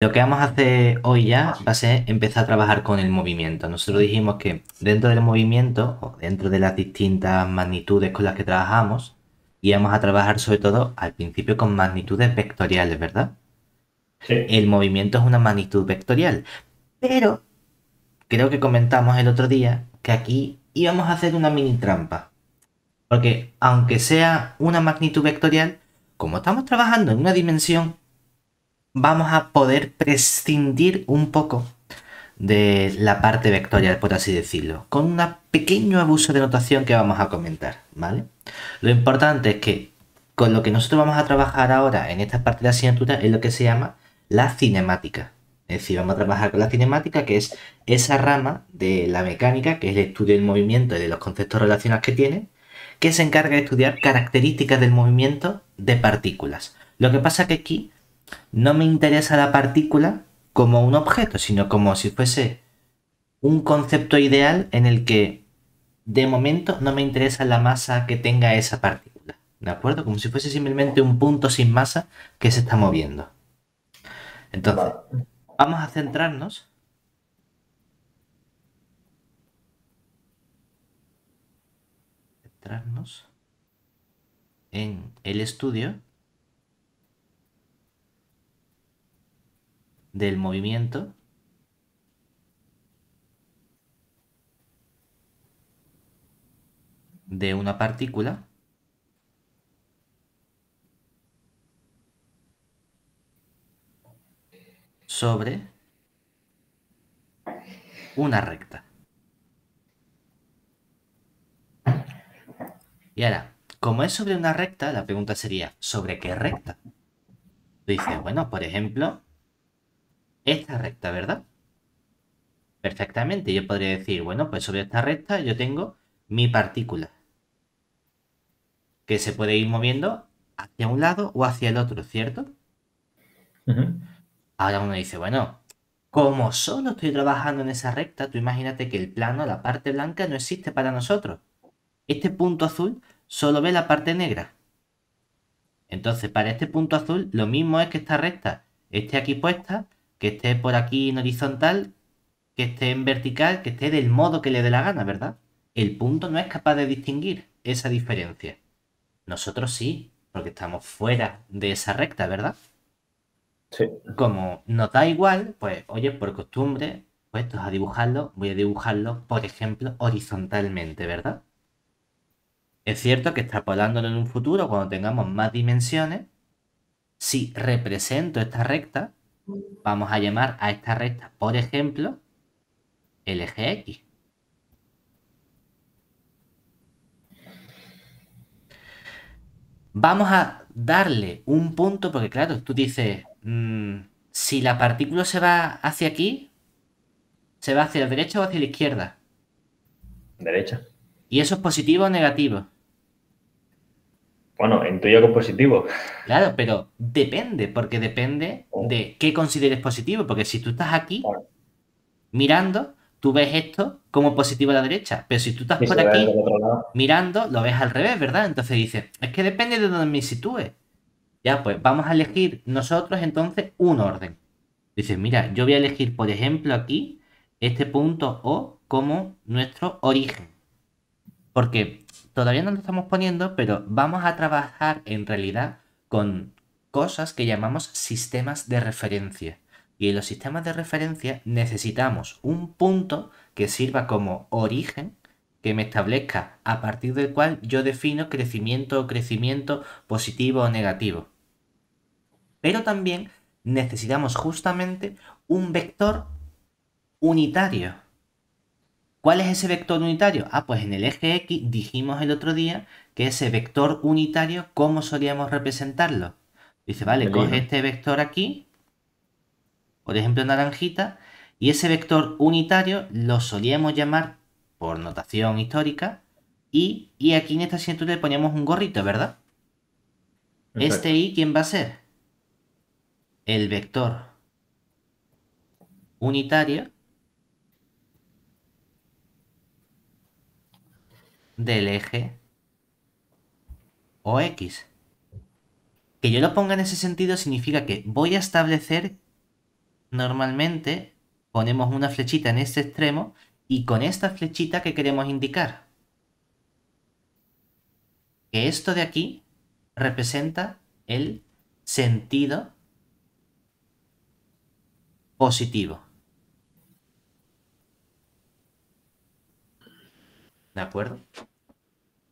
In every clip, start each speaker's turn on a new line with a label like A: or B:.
A: Lo que vamos a hacer hoy ya va a ser empezar a trabajar con el movimiento. Nosotros dijimos que dentro del movimiento, o dentro de las distintas magnitudes con las que trabajamos, íbamos a trabajar sobre todo al principio con magnitudes vectoriales, ¿verdad? Sí. El movimiento es una magnitud vectorial. Pero creo que comentamos el otro día que aquí íbamos a hacer una mini trampa. Porque aunque sea una magnitud vectorial, como estamos trabajando en una dimensión, vamos a poder prescindir un poco de la parte vectorial, por así decirlo, con un pequeño abuso de notación que vamos a comentar, ¿vale? Lo importante es que con lo que nosotros vamos a trabajar ahora en esta parte de la asignatura es lo que se llama la cinemática. Es decir, vamos a trabajar con la cinemática, que es esa rama de la mecánica, que es el estudio del movimiento y de los conceptos relacionados que tiene, que se encarga de estudiar características del movimiento de partículas. Lo que pasa que aquí no me interesa la partícula como un objeto, sino como si fuese un concepto ideal en el que de momento no me interesa la masa que tenga esa partícula. ¿De acuerdo? Como si fuese simplemente un punto sin masa que se está moviendo. Entonces, vamos a centrarnos. Centrarnos en el estudio del movimiento. de una partícula sobre una recta. Y ahora, como es sobre una recta, la pregunta sería, ¿sobre qué recta? dice bueno, por ejemplo, esta recta, ¿verdad? Perfectamente, yo podría decir, bueno, pues sobre esta recta yo tengo mi partícula, que se puede ir moviendo hacia un lado o hacia el otro, ¿cierto? Ahora uno dice, bueno, como solo estoy trabajando en esa recta, tú imagínate que el plano, la parte blanca, no existe para nosotros. Este punto azul solo ve la parte negra. Entonces, para este punto azul, lo mismo es que esta recta esté aquí puesta que esté por aquí en horizontal, que esté en vertical, que esté del modo que le dé la gana, ¿verdad? El punto no es capaz de distinguir esa diferencia. Nosotros sí, porque estamos fuera de esa recta, ¿verdad? Sí. Como nos da igual, pues oye, por costumbre, puestos a dibujarlo, voy a dibujarlo, por ejemplo, horizontalmente, ¿verdad? Es cierto que extrapolándolo en un futuro, cuando tengamos más dimensiones, si represento esta recta, vamos a llamar a esta recta, por ejemplo, el eje X. Vamos a darle un punto, porque claro, tú dices, mm, si la partícula se va hacia aquí, ¿se va hacia la derecha o hacia la izquierda? Derecha. ¿Y eso es positivo o negativo? Bueno, en que es positivo. Claro, pero depende, porque depende oh. de qué consideres positivo, porque si tú estás aquí mirando, tú ves esto como positivo a la derecha, pero si tú estás por aquí mirando, lo ves al revés, ¿verdad? Entonces dices, es que depende de dónde me sitúe. Ya, pues vamos a elegir nosotros entonces un orden. Dices, mira, yo voy a elegir, por ejemplo, aquí este punto O como nuestro origen. Porque Todavía no lo estamos poniendo, pero vamos a trabajar en realidad con cosas que llamamos sistemas de referencia. Y en los sistemas de referencia necesitamos un punto que sirva como origen, que me establezca a partir del cual yo defino crecimiento o crecimiento positivo o negativo. Pero también necesitamos justamente un vector unitario ¿Cuál es ese vector unitario? Ah, pues en el eje X dijimos el otro día que ese vector unitario, ¿cómo solíamos representarlo? Dice, vale, coge este vector aquí, por ejemplo naranjita, y ese vector unitario lo solíamos llamar, por notación histórica, y, y aquí en esta cintura le poníamos un gorrito, ¿verdad? Este y, ¿quién va a ser? El vector unitario del eje x Que yo lo ponga en ese sentido significa que voy a establecer normalmente, ponemos una flechita en este extremo y con esta flechita que queremos indicar. Que esto de aquí representa el sentido positivo. ¿De acuerdo?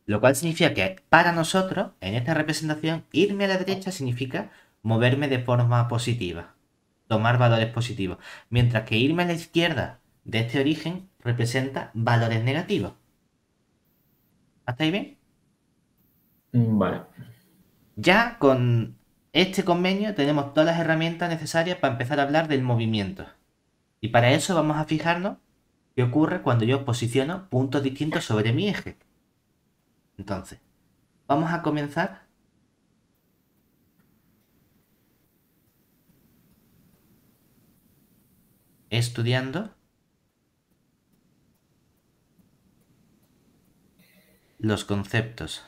A: Lo cual significa que para nosotros, en esta representación, irme a la derecha significa moverme de forma positiva, tomar valores positivos. Mientras que irme a la izquierda de este origen representa valores negativos. ¿Hasta ahí bien? Mm, vale. Ya con este convenio tenemos todas las herramientas necesarias para empezar a hablar del movimiento. Y para eso vamos a fijarnos qué ocurre cuando yo posiciono puntos distintos sobre mi eje. Entonces, vamos a comenzar estudiando los conceptos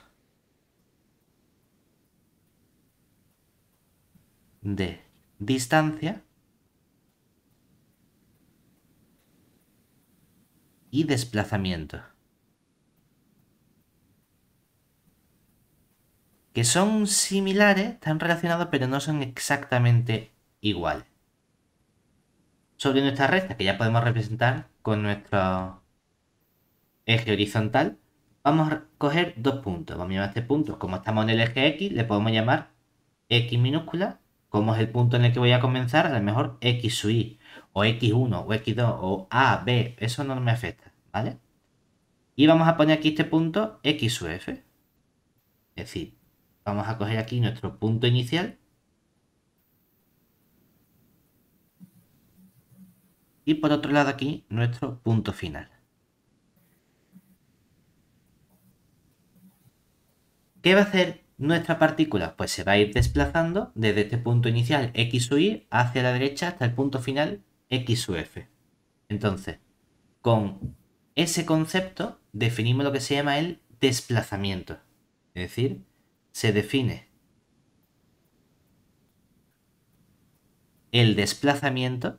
A: de distancia y desplazamiento. que son similares, están relacionados, pero no son exactamente iguales. Sobre nuestra recta, que ya podemos representar con nuestro eje horizontal, vamos a coger dos puntos. Vamos a llamar a este punto, como estamos en el eje X, le podemos llamar X minúscula, como es el punto en el que voy a comenzar, a lo mejor X sub Y, o X1, o X2, o A, B, eso no me afecta, ¿vale? Y vamos a poner aquí este punto X sub F. Es decir, Vamos a coger aquí nuestro punto inicial. Y por otro lado aquí nuestro punto final. ¿Qué va a hacer nuestra partícula? Pues se va a ir desplazando desde este punto inicial X hacia la derecha hasta el punto final X Entonces, con ese concepto definimos lo que se llama el desplazamiento. Es decir, se define el desplazamiento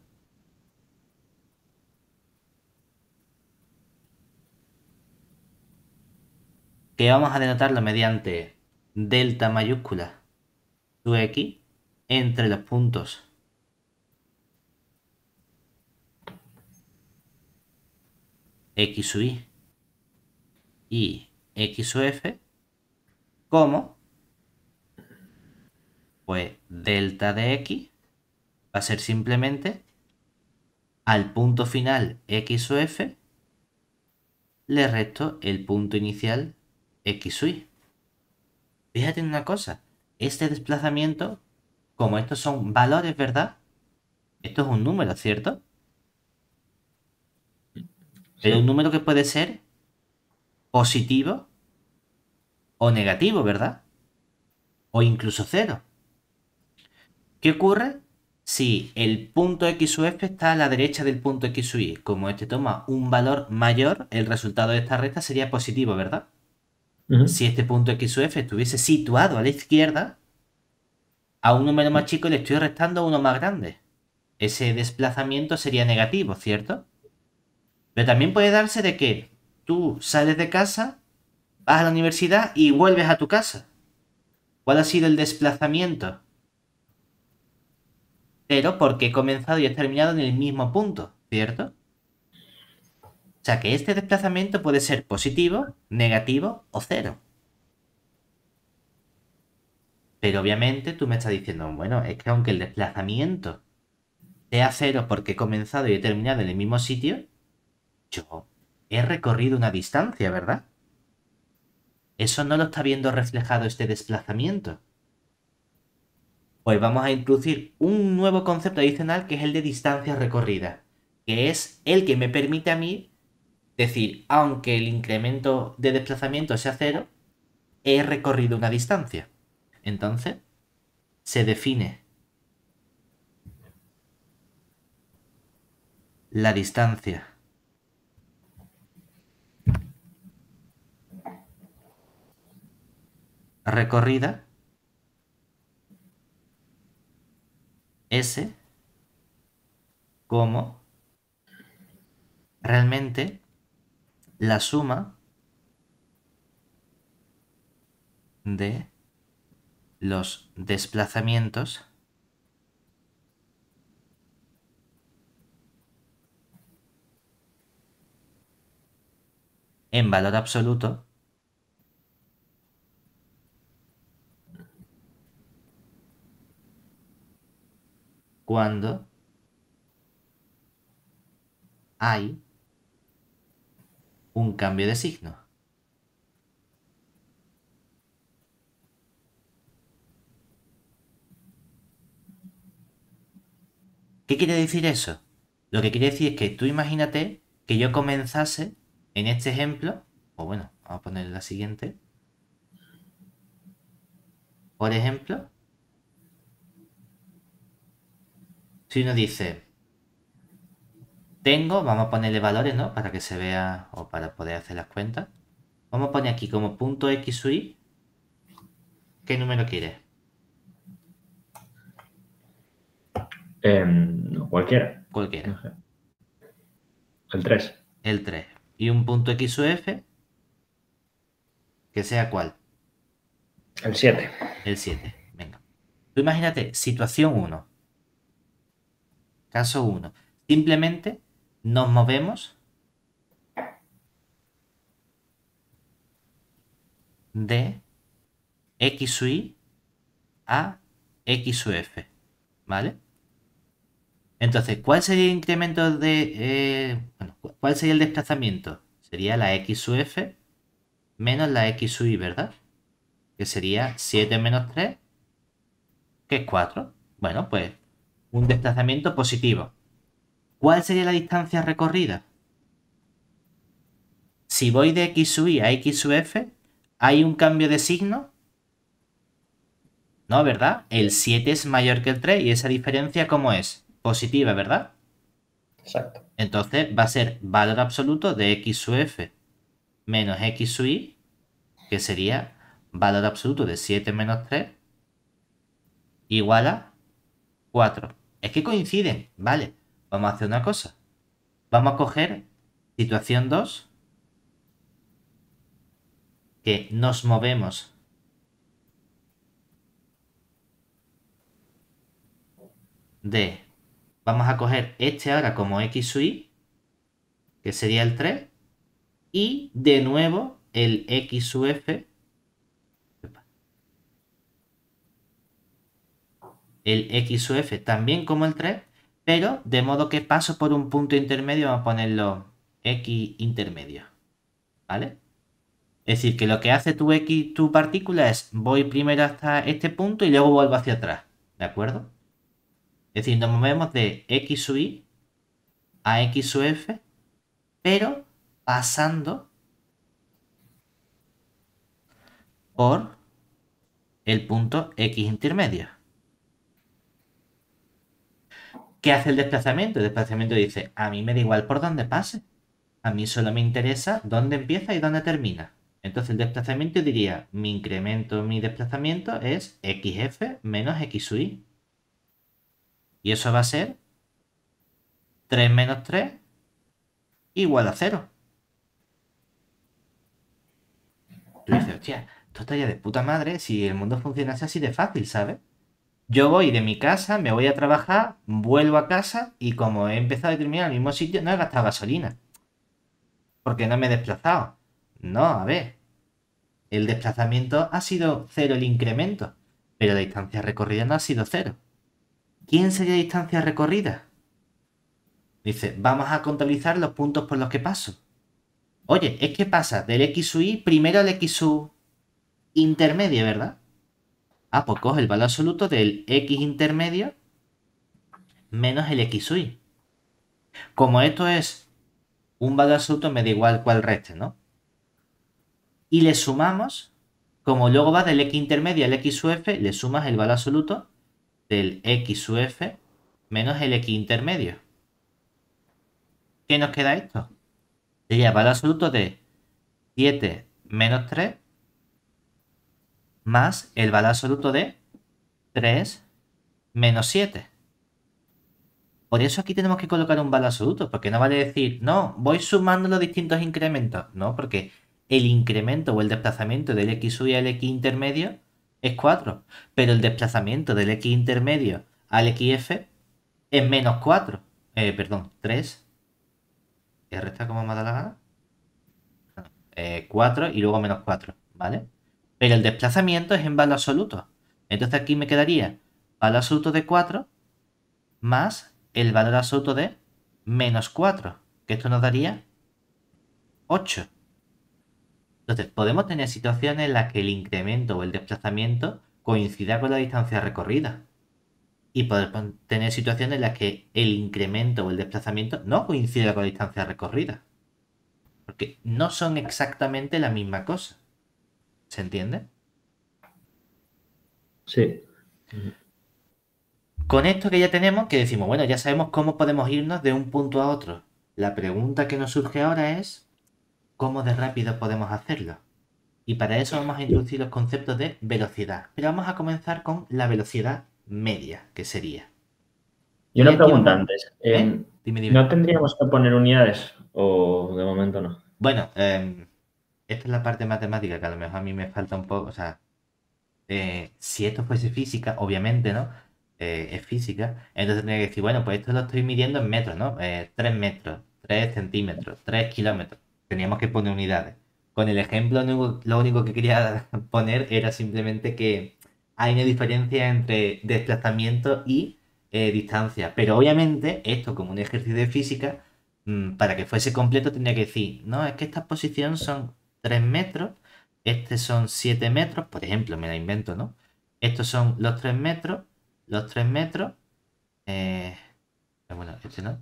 A: que vamos a denotarlo mediante delta mayúscula su x entre los puntos x y y x f como pues delta de x va a ser simplemente al punto final x o f le resto el punto inicial x o y. Fíjate en una cosa, este desplazamiento, como estos son valores, ¿verdad? Esto es un número, ¿cierto? Pero un número que puede ser positivo o negativo, ¿verdad? O incluso cero. ¿Qué ocurre si el punto x f está a la derecha del punto x sub y? Como este toma un valor mayor, el resultado de esta recta sería positivo, ¿verdad? Si este punto x f estuviese situado a la izquierda, a un número más chico le estoy restando uno más grande. Ese desplazamiento sería negativo, ¿cierto? Pero también puede darse de que tú sales de casa, vas a la universidad y vuelves a tu casa. ¿Cuál ha sido el desplazamiento? Pero porque he comenzado y he terminado en el mismo punto, ¿cierto? O sea que este desplazamiento puede ser positivo, negativo o cero. Pero obviamente tú me estás diciendo, bueno, es que aunque el desplazamiento sea cero porque he comenzado y he terminado en el mismo sitio, yo he recorrido una distancia, ¿verdad? Eso no lo está viendo reflejado este desplazamiento pues vamos a introducir un nuevo concepto adicional que es el de distancia recorrida, que es el que me permite a mí decir, aunque el incremento de desplazamiento sea cero, he recorrido una distancia. Entonces, se define la distancia recorrida como realmente la suma de los desplazamientos en valor absoluto cuando hay un cambio de signo. ¿Qué quiere decir eso? Lo que quiere decir es que tú imagínate que yo comenzase en este ejemplo, o bueno, vamos a poner la siguiente. Por ejemplo, Si uno dice, tengo, vamos a ponerle valores, ¿no? Para que se vea o para poder hacer las cuentas. Vamos a poner aquí como punto X Y. ¿Qué número quieres? Em, cualquiera. Cualquiera. El 3. El 3. Y un punto X F. Que sea cuál. El 7. El 7. Venga. Tú imagínate, situación 1. Caso 1. Simplemente nos movemos de y a xf, ¿Vale? Entonces, ¿cuál sería el incremento de... Eh, bueno, ¿cuál sería el desplazamiento? Sería la F menos la X y ¿verdad? Que sería 7 menos 3, que es 4. Bueno, pues un desplazamiento positivo. ¿Cuál sería la distancia recorrida? Si voy de X sub i a X sub F, ¿hay un cambio de signo? No, ¿verdad? El 7 es mayor que el 3 y esa diferencia, ¿cómo es? Positiva, ¿verdad? Exacto. Entonces va a ser valor absoluto de X sub F menos X sub i, que sería valor absoluto de 7 menos 3, igual a 4. Es que coinciden, vale. Vamos a hacer una cosa. Vamos a coger situación 2. Que nos movemos. De. Vamos a coger este ahora como x Y. Que sería el 3. Y de nuevo el XUF el X F también como el 3, pero de modo que paso por un punto intermedio, vamos a ponerlo X intermedio. ¿Vale? Es decir, que lo que hace tu X, tu partícula es voy primero hasta este punto y luego vuelvo hacia atrás. ¿De acuerdo? Es decir, nos movemos de X sub Y a X sub F, pero pasando por el punto X intermedio. ¿Qué hace el desplazamiento? El desplazamiento dice, a mí me da igual por dónde pase. A mí solo me interesa dónde empieza y dónde termina. Entonces el desplazamiento diría, mi incremento, mi desplazamiento es xf menos xy. Y eso va a ser 3 menos 3 igual a 0. Tú dices, hostia, esto estaría de puta madre si el mundo funcionase así de fácil, ¿sabes? Yo voy de mi casa, me voy a trabajar, vuelvo a casa y como he empezado y terminado en el mismo sitio, no he gastado gasolina. Porque no me he desplazado. No, a ver. El desplazamiento ha sido cero el incremento, pero la distancia recorrida no ha sido cero. ¿Quién sería distancia recorrida? Dice, vamos a contabilizar los puntos por los que paso. Oye, es que pasa del y primero al XU intermedio, ¿verdad? Ah, pues coge el valor absoluto del x intermedio menos el x y. Como esto es un valor absoluto, me da igual cuál reste, ¿no? Y le sumamos, como luego va del x intermedio al x sub f, le sumas el valor absoluto del x sub f menos el x intermedio. ¿Qué nos queda esto? Sería valor absoluto de 7 menos 3 más el valor absoluto de 3 menos 7. Por eso aquí tenemos que colocar un valor absoluto, porque no vale decir, no, voy sumando los distintos incrementos, no, porque el incremento o el desplazamiento del x sub y al x intermedio es 4, pero el desplazamiento del x intermedio al xf es menos 4, eh, perdón, 3. ¿Y resta como me da la gana? 4 eh, y luego menos 4, ¿vale? Pero el desplazamiento es en valor absoluto. Entonces aquí me quedaría valor absoluto de 4 más el valor absoluto de menos 4, que esto nos daría 8. Entonces, podemos tener situaciones en las que el incremento o el desplazamiento coincida con la distancia recorrida. Y podemos tener situaciones en las que el incremento o el desplazamiento no coincida con la distancia recorrida. Porque no son exactamente la misma cosa. ¿Se entiende? Sí. Con esto que ya tenemos, que decimos, bueno, ya sabemos cómo podemos irnos de un punto a otro. La pregunta que nos surge ahora es, ¿cómo de rápido podemos hacerlo? Y para eso vamos a introducir los conceptos de velocidad. Pero vamos a comenzar con la velocidad media, que sería. Yo una pregunta antes. ¿Eh? Eh, ¿No tendríamos que poner unidades o de momento no? Bueno, eh, esta es la parte matemática que a lo mejor a mí me falta un poco, o sea, eh, si esto fuese física, obviamente, ¿no? Eh, es física, entonces tendría que decir, bueno, pues esto lo estoy midiendo en metros, ¿no? Eh, 3 metros, 3 centímetros, 3 kilómetros. Teníamos que poner unidades. Con el ejemplo lo único que quería poner era simplemente que hay una diferencia entre desplazamiento y eh, distancia. Pero obviamente esto como un ejercicio de física, mm, para que fuese completo tenía que decir, no, es que estas posiciones son 3 metros, este son 7 metros, por ejemplo, me la invento, ¿no? Estos son los 3 metros, los 3 metros, eh, bueno, este no,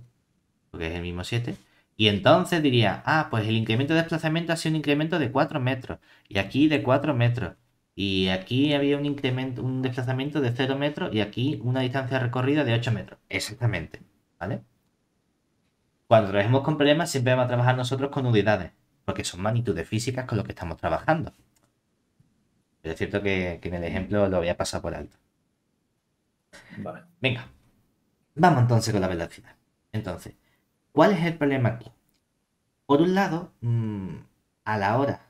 A: porque es el mismo 7. Y entonces diría, ah, pues el incremento de desplazamiento ha sido un incremento de 4 metros, y aquí de 4 metros, y aquí había un incremento, un desplazamiento de 0 metros, y aquí una distancia recorrida de 8 metros, exactamente, ¿vale? Cuando trabajemos con problemas siempre vamos a trabajar nosotros con unidades porque son magnitudes físicas con lo que estamos trabajando. Pero es cierto que, en el ejemplo lo había pasado por alto. Venga, vamos entonces con la velocidad. Entonces, ¿cuál es el problema aquí? Por un lado, mm, a la hora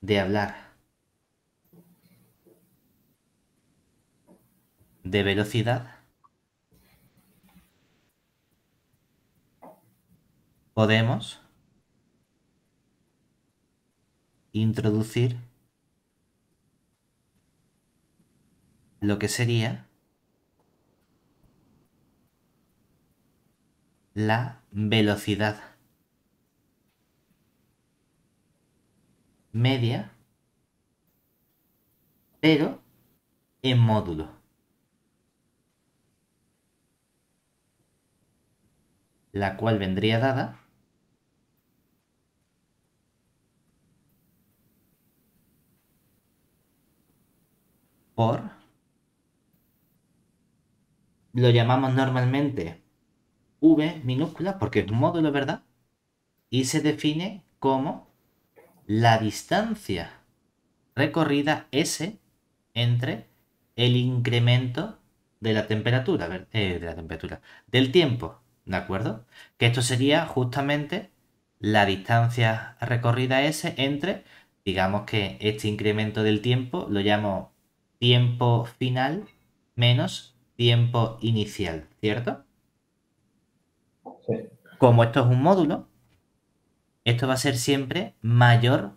A: de hablar de velocidad, podemos introducir lo que sería la velocidad media, pero en módulo. La cual vendría dada lo llamamos normalmente V minúscula porque es un módulo, ¿verdad? Y se define como la distancia recorrida S entre el incremento de la temperatura, eh, de la temperatura, del tiempo, ¿de acuerdo? Que esto sería justamente la distancia recorrida S entre, digamos que este incremento del tiempo lo llamo tiempo final menos tiempo inicial, ¿cierto? Como esto es un módulo, esto va a ser siempre mayor.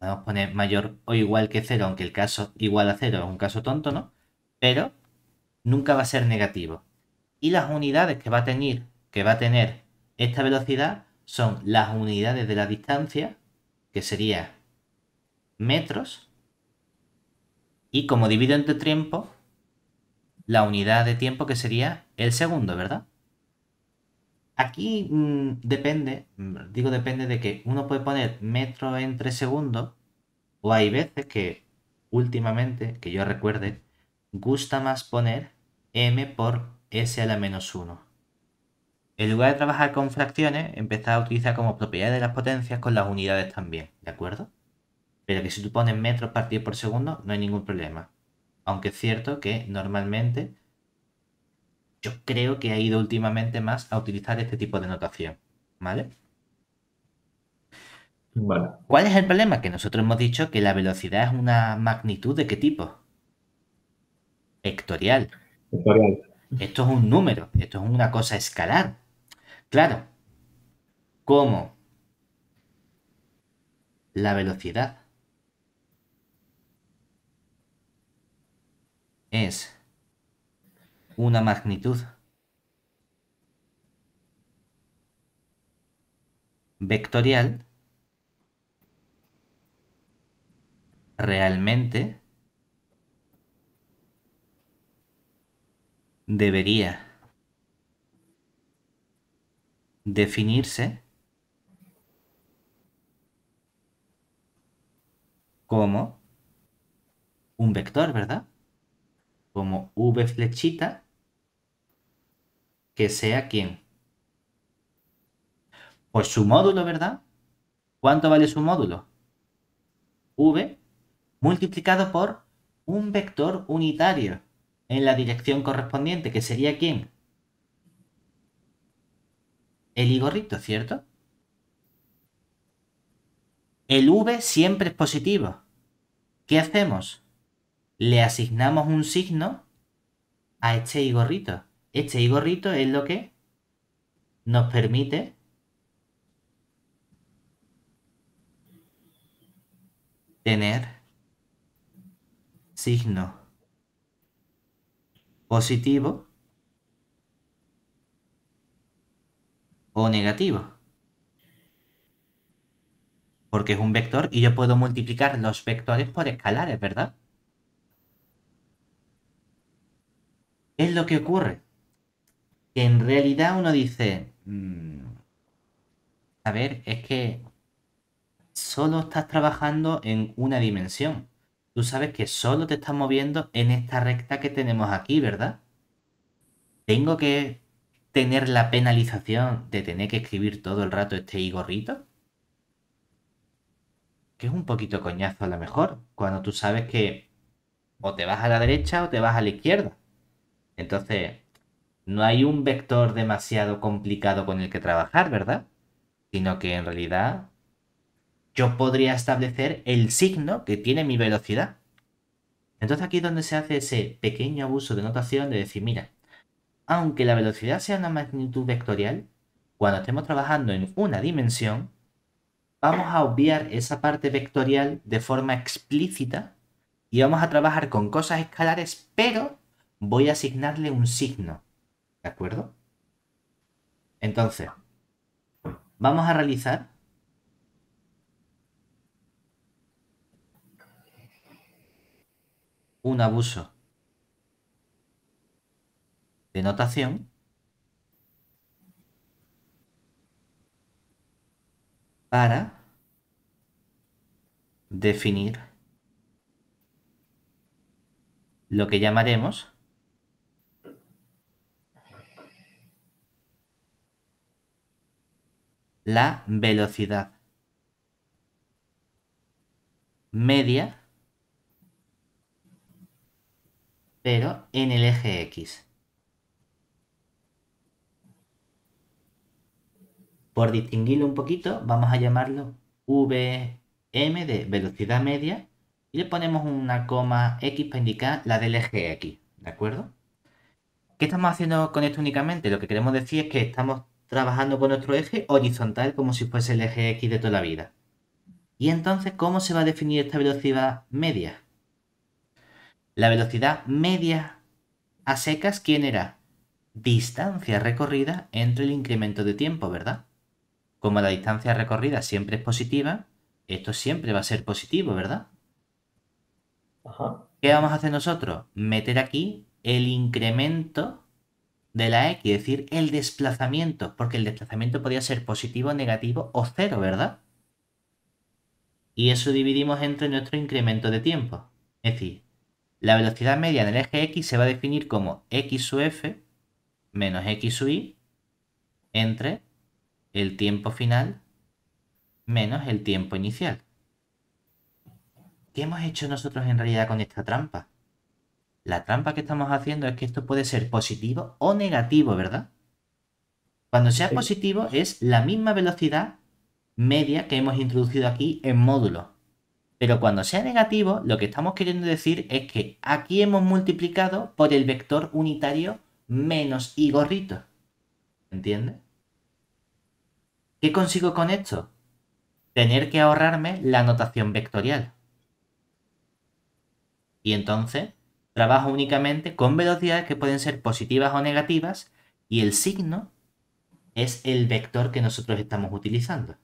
A: Vamos a poner mayor o igual que cero, aunque el caso igual a cero es un caso tonto, ¿no? Pero nunca va a ser negativo. Y las unidades que va a tener, que va a tener esta velocidad son las unidades de la distancia, que sería metros. Y como divido entre tiempo, la unidad de tiempo que sería el segundo, ¿verdad? Aquí mm, depende, mm, digo depende de que uno puede poner metro entre segundo, o hay veces que últimamente, que yo recuerde, gusta más poner m por s a la menos 1. En lugar de trabajar con fracciones, empezar a utilizar como propiedad de las potencias con las unidades también, ¿de acuerdo? pero que si tú pones metros partidos por segundo no hay ningún problema. Aunque es cierto que normalmente yo creo que ha ido últimamente más a utilizar este tipo de notación, ¿vale? Vale. cuál es el problema? Que nosotros hemos dicho que la velocidad es una magnitud de qué tipo? Hectorial. Esto es un número, esto es una cosa escalar. Claro, como la velocidad es una magnitud vectorial realmente debería definirse como un vector, ¿verdad? como V flechita, que sea quién. Pues su módulo, ¿verdad? ¿Cuánto vale su módulo? V multiplicado por un vector unitario en la dirección correspondiente, que sería quién? El higorrito, ¿cierto? El V siempre es positivo. ¿Qué hacemos? le asignamos un signo a este y gorrito. Este y gorrito es lo que nos permite tener signo positivo o negativo. Porque es un vector y yo puedo multiplicar los vectores por escalares, ¿verdad? es lo que ocurre? Que en realidad uno dice, mm, a ver, es que solo estás trabajando en una dimensión. Tú sabes que solo te estás moviendo en esta recta que tenemos aquí, ¿verdad? ¿Tengo que tener la penalización de tener que escribir todo el rato este gorrito? Que es un poquito coñazo a lo mejor, cuando tú sabes que o te vas a la derecha o te vas a la izquierda. Entonces, no hay un vector demasiado complicado con el que trabajar, ¿verdad? Sino que en realidad yo podría establecer el signo que tiene mi velocidad. Entonces aquí es donde se hace ese pequeño abuso de notación de decir, mira, aunque la velocidad sea una magnitud vectorial, cuando estemos trabajando en una dimensión, vamos a obviar esa parte vectorial de forma explícita y vamos a trabajar con cosas escalares, pero voy a asignarle un signo. ¿De acuerdo? Entonces, vamos a realizar un abuso de notación para definir lo que llamaremos la velocidad media, pero en el eje X. Por distinguirlo un poquito, vamos a llamarlo VM de velocidad media y le ponemos una coma X para indicar la del eje X, ¿de acuerdo? ¿Qué estamos haciendo con esto únicamente? Lo que queremos decir es que estamos trabajando con nuestro eje horizontal como si fuese el eje X de toda la vida. ¿Y entonces cómo se va a definir esta velocidad media? La velocidad media a secas, ¿quién era? Distancia recorrida entre el incremento de tiempo, ¿verdad? Como la distancia recorrida siempre es positiva, esto siempre va a ser positivo, ¿verdad? ¿Qué vamos a hacer nosotros? Meter aquí el incremento de la X, e, es decir, el desplazamiento, porque el desplazamiento podía ser positivo, negativo o cero, ¿verdad? Y eso dividimos entre nuestro incremento de tiempo. Es decir, la velocidad media en el eje X se va a definir como X sub F menos X sub Y entre el tiempo final menos el tiempo inicial. ¿Qué hemos hecho nosotros en realidad con esta trampa? La trampa que estamos haciendo es que esto puede ser positivo o negativo, ¿verdad? Cuando sea positivo es la misma velocidad media que hemos introducido aquí en módulo. Pero cuando sea negativo, lo que estamos queriendo decir es que aquí hemos multiplicado por el vector unitario menos y gorrito. ¿Entiendes? ¿Qué consigo con esto? Tener que ahorrarme la notación vectorial. Y entonces Trabajo únicamente con velocidades que pueden ser positivas o negativas y el signo es el vector que nosotros estamos utilizando.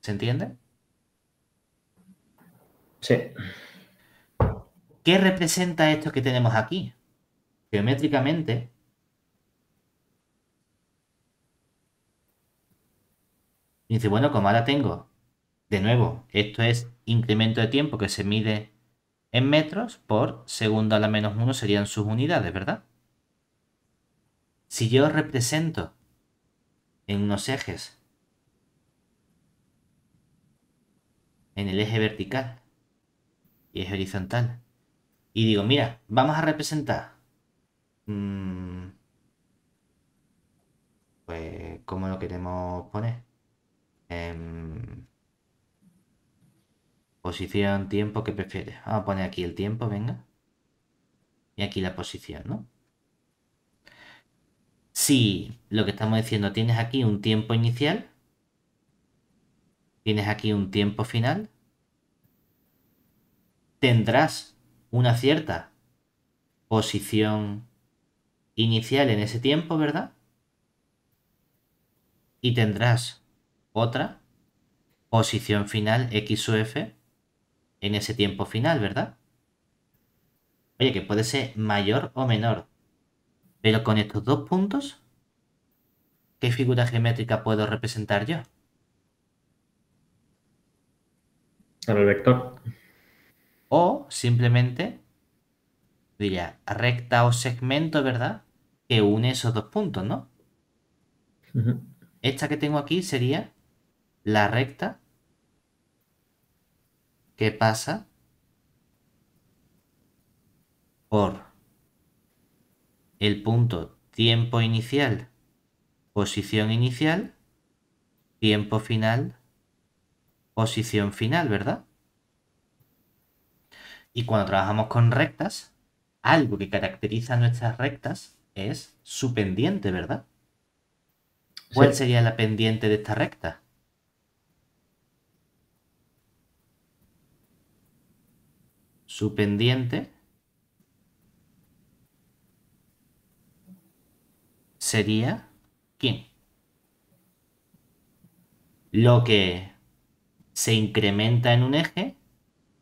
A: ¿Se entiende? Sí. ¿Qué representa esto que tenemos aquí? Geométricamente, dice, bueno, como ahora tengo de nuevo, esto es incremento de tiempo que se mide en metros por segundo a la menos 1 serían sus unidades, ¿verdad? Si yo represento en unos ejes, en el eje vertical y eje horizontal, y digo, mira, vamos a representar, mm, pues, ¿cómo lo queremos poner? Em, Posición, tiempo, ¿qué prefieres? Vamos a poner aquí el tiempo, venga. Y aquí la posición, ¿no? Si lo que estamos diciendo, tienes aquí un tiempo inicial, tienes aquí un tiempo final, tendrás una cierta posición inicial en ese tiempo, ¿verdad? Y tendrás otra posición final X o F en ese tiempo final, ¿verdad? Oye, que puede ser mayor o menor. Pero con estos dos puntos, ¿qué figura geométrica puedo representar yo? el vector. O simplemente diría recta o segmento, ¿verdad? Que une esos dos puntos, ¿no? Esta que tengo aquí sería la recta ¿Qué pasa por el punto tiempo inicial, posición inicial, tiempo final, posición final, ¿verdad? Y cuando trabajamos con rectas, algo que caracteriza nuestras rectas es su pendiente, ¿verdad? ¿Cuál sería la pendiente de esta recta? su pendiente sería ¿quién? Lo que se incrementa en un eje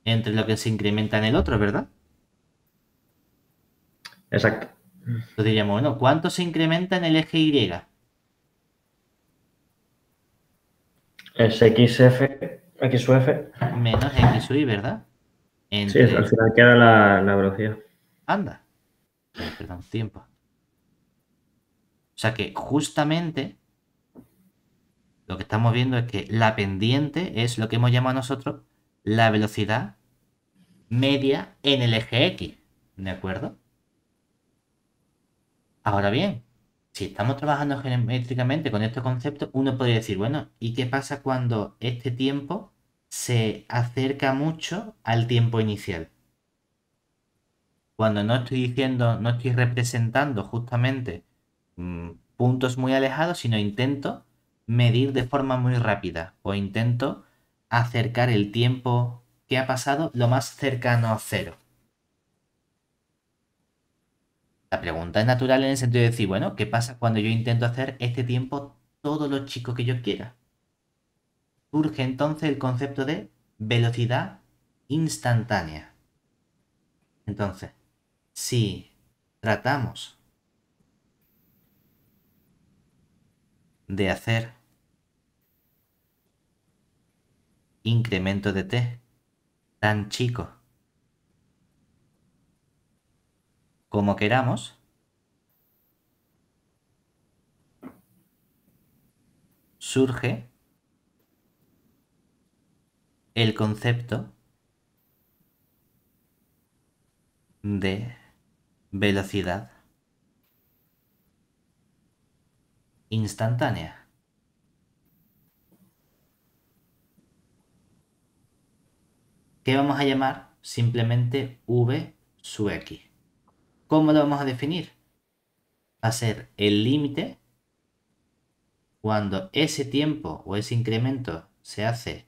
A: entre lo que se incrementa en el otro, ¿verdad? Exacto. Entonces diríamos, bueno, ¿cuánto se incrementa en el eje Y? Es XF, XUF. Menos XY, ¿verdad? Sí, al final queda la, velocidad. Anda. Perdón, tiempo. O sea que justamente lo que estamos viendo es que la pendiente es lo que hemos llamado nosotros la velocidad media en el eje X. ¿De acuerdo? Ahora bien, si estamos trabajando geométricamente con este concepto, uno podría decir, bueno, ¿y qué pasa cuando este tiempo se acerca mucho al tiempo inicial. Cuando no estoy diciendo, no estoy representando justamente mm, puntos muy alejados, sino intento medir de forma muy rápida o intento acercar el tiempo que ha pasado lo más cercano a cero. La pregunta es natural en el sentido de decir, bueno, ¿qué pasa cuando yo intento hacer este tiempo todo lo chico que yo quiera? surge entonces el concepto de velocidad instantánea. Entonces, si tratamos de hacer incremento de t tan chico como queramos, surge el concepto de velocidad instantánea. que vamos a llamar simplemente v sub x. ¿Cómo lo vamos a definir? Va a ser el límite cuando ese tiempo o ese incremento se hace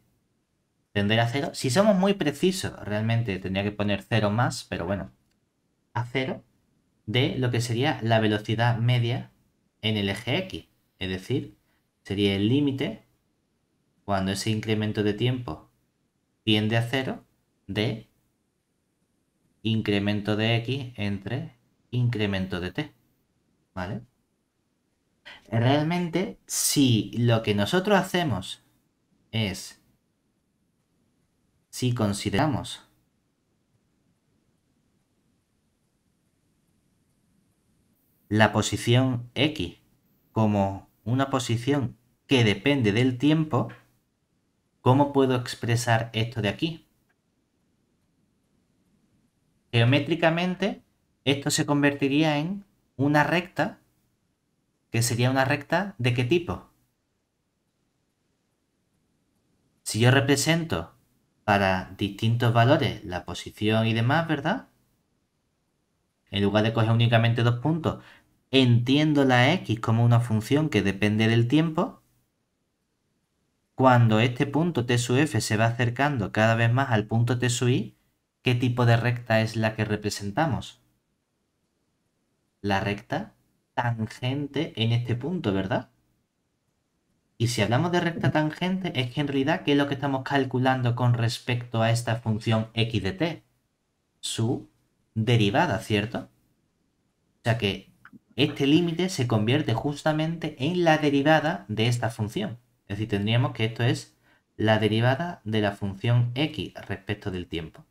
A: tender a cero. Si somos muy precisos, realmente tendría que poner cero más, pero bueno, a cero de lo que sería la velocidad media en el eje X. Es decir, sería el límite cuando ese incremento de tiempo tiende a cero de incremento de X entre incremento de T. ¿Vale? Realmente, si lo que nosotros hacemos es si consideramos la posición X como una posición que depende del tiempo, ¿cómo puedo expresar esto de aquí? Geométricamente, esto se convertiría en una recta, que sería una recta de qué tipo? Si yo represento para distintos valores, la posición y demás, ¿verdad? En lugar de coger únicamente dos puntos, entiendo la x como una función que depende del tiempo. Cuando este punto t sub f se va acercando cada vez más al punto t sub i, ¿qué tipo de recta es la que representamos? La recta tangente en este punto, ¿verdad? Y si hablamos de recta tangente, es que en realidad, ¿qué es lo que estamos calculando con respecto a esta función x de t? Su derivada, ¿cierto? O sea que este límite se convierte justamente en la derivada de esta función. Es decir, tendríamos que esto es la derivada de la función x respecto del tiempo.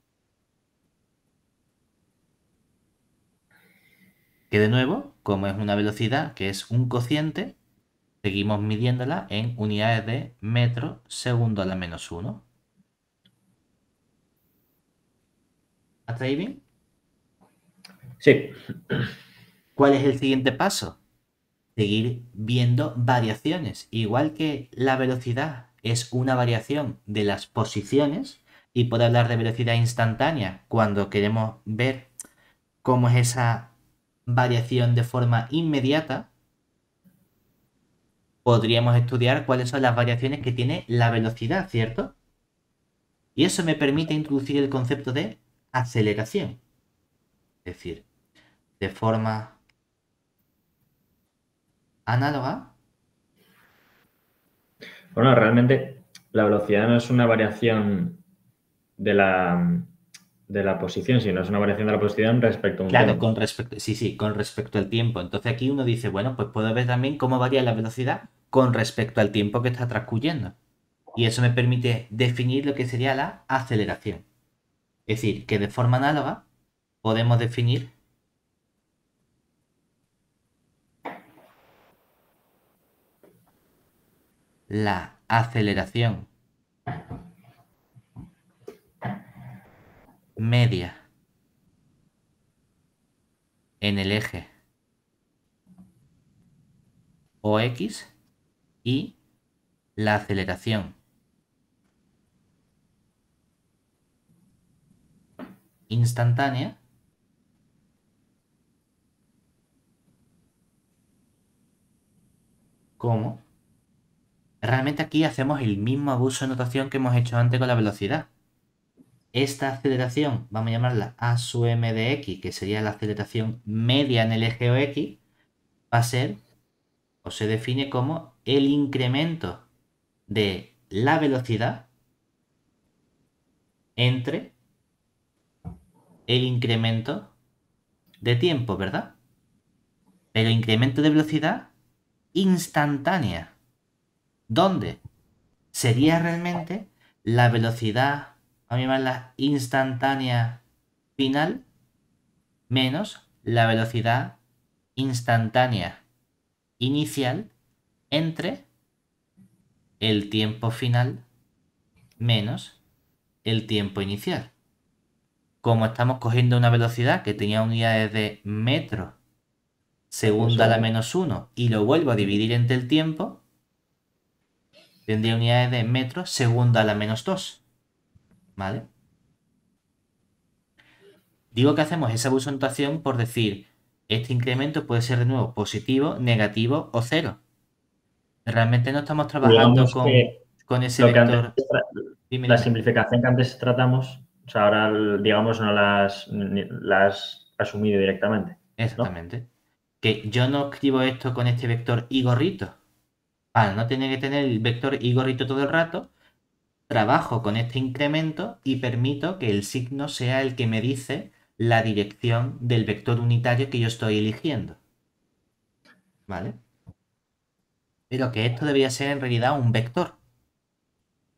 A: Que de nuevo, como es una velocidad que es un cociente, Seguimos midiéndola en unidades de metro segundo a la menos 1. ¿Está bien? Sí. ¿Cuál es el siguiente paso? Seguir viendo variaciones. Igual que la velocidad es una variación de las posiciones, y puedo hablar de velocidad instantánea cuando queremos ver cómo es esa variación de forma inmediata, podríamos estudiar cuáles son las variaciones que tiene la velocidad, ¿cierto? Y eso me permite introducir el concepto de aceleración. Es decir, de forma análoga. Bueno, realmente la velocidad no es una variación de la de la posición, sino es una variación de la posición respecto a un Claro, con respecto, sí, sí, con respecto al tiempo. Entonces aquí uno dice, bueno, pues puedo ver también cómo varía la velocidad con respecto al tiempo que está transcurriendo. Y eso me permite definir lo que sería la aceleración. Es decir, que de forma análoga podemos definir la aceleración media en el eje OX y la aceleración instantánea como realmente aquí hacemos el mismo abuso de notación que hemos hecho antes con la velocidad esta aceleración, vamos a llamarla A su m de x, que sería la aceleración media en el eje x va a ser o se define como el incremento de la velocidad entre el incremento de tiempo, ¿verdad? Pero incremento de velocidad instantánea. ¿Dónde? Sería realmente la velocidad a la instantánea final, menos la velocidad instantánea inicial entre el tiempo final menos el tiempo inicial. Como estamos cogiendo una velocidad que tenía unidades de metro, segunda a la menos 1, y lo vuelvo a dividir entre el tiempo, tendría unidades de metro, segundo a la menos 2. ¿Vale? Digo que hacemos esa busuntación por decir, este incremento puede ser de nuevo positivo, negativo o cero. Realmente no estamos trabajando con, con, ese vector. la simplificación que antes tratamos, o sea, ahora digamos no las, las asumido directamente. Exactamente. Que yo no escribo esto con este vector y gorrito. no tiene que tener el vector y gorrito todo el rato, trabajo con este incremento y permito que el signo sea el que me dice la dirección del vector unitario que yo estoy eligiendo. ¿Vale? Pero que esto debería ser en realidad un vector.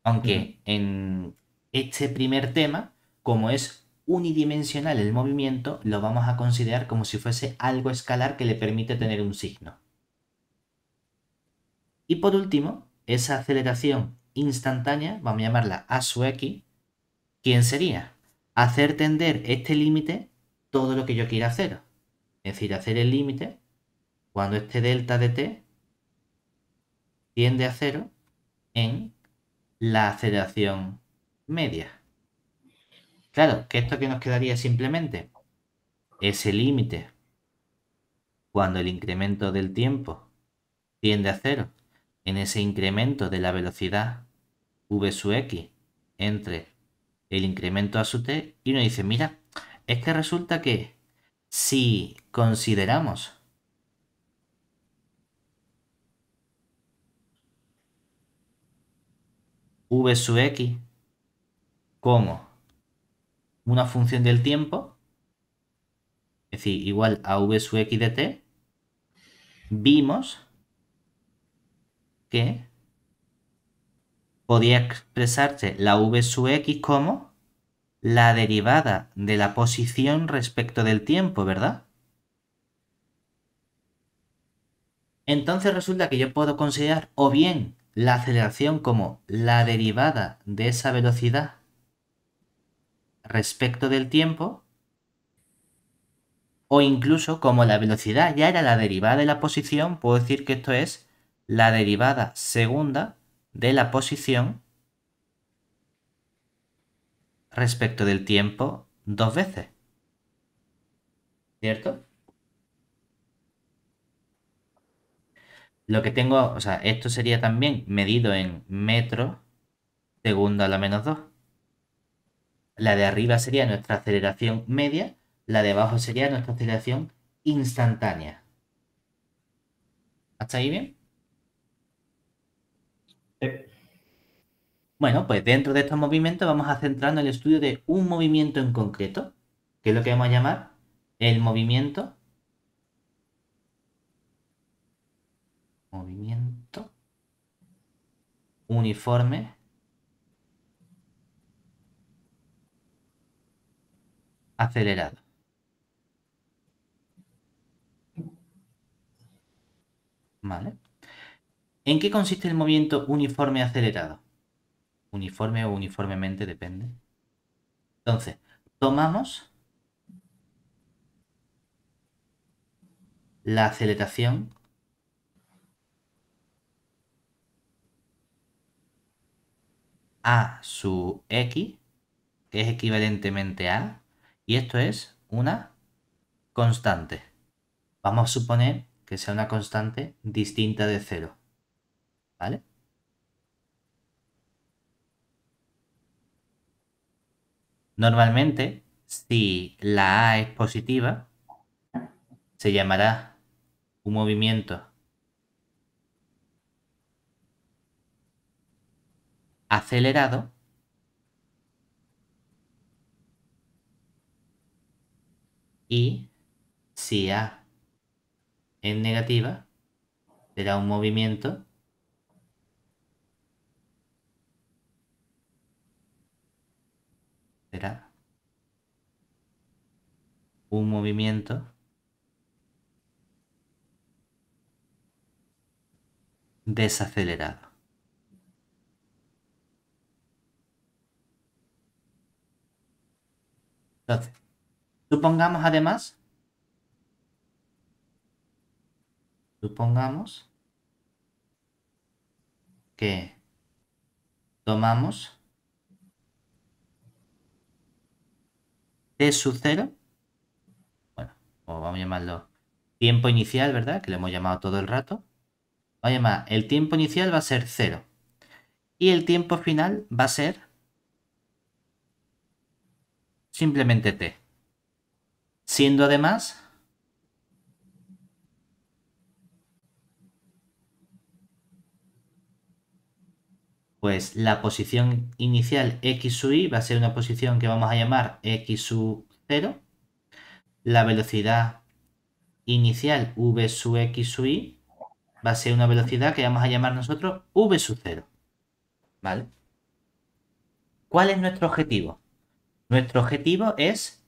A: Aunque en este primer tema, como es unidimensional el movimiento, lo vamos a considerar como si fuese algo escalar que le permite tener un signo. Y por último, esa aceleración instantánea, vamos a llamarla a su x, ¿quién sería? Hacer tender este límite todo lo que yo quiera hacer. Es decir, hacer el límite cuando este delta de t tiende a cero en la aceleración media. Claro, que esto que nos quedaría simplemente ese límite cuando el incremento del tiempo tiende a cero en ese incremento de la velocidad v sub x entre el incremento a su t y nos dice, mira, es que resulta que si consideramos v sub x como una función del tiempo, es decir, igual a v sub x de t, vimos que podía expresarse la v sub x como la derivada de la posición respecto del tiempo, ¿verdad? Entonces resulta que yo puedo considerar o bien la aceleración como la derivada de esa velocidad respecto del tiempo, o incluso como la velocidad ya era la derivada de la posición, puedo decir que esto es la derivada segunda de la posición respecto del tiempo dos veces. ¿Cierto? Lo que tengo, o sea, esto sería también medido en metros segundo a la menos 2. La de arriba sería nuestra aceleración media, la de abajo sería nuestra aceleración instantánea. ¿Hasta ahí bien? Bueno, pues dentro de estos movimientos vamos a centrarnos en el estudio de un movimiento en concreto, que es lo que vamos a llamar el movimiento. Movimiento uniforme. acelerado. ¿En qué consiste el movimiento uniforme acelerado? uniforme o uniformemente, depende. Entonces, tomamos la aceleración a su x, que es equivalentemente a, y esto es una constante. Vamos a suponer que sea una constante distinta de cero. ¿Vale? Normalmente, si la A es positiva, se llamará un movimiento acelerado y si A es negativa, será un movimiento Un movimiento desacelerado. Entonces, supongamos además, supongamos que tomamos T sub 0. Bueno, o pues vamos a llamarlo tiempo inicial, ¿verdad? Que lo hemos llamado todo el rato. Vamos a llamar, el tiempo inicial va a ser 0. Y el tiempo final va a ser simplemente T. Siendo además pues la posición inicial x sub i va a ser una posición que vamos a llamar x sub 0, la velocidad inicial v sub x sub i va a ser una velocidad que vamos a llamar nosotros v sub 0, ¿vale? ¿Cuál es nuestro objetivo? Nuestro objetivo es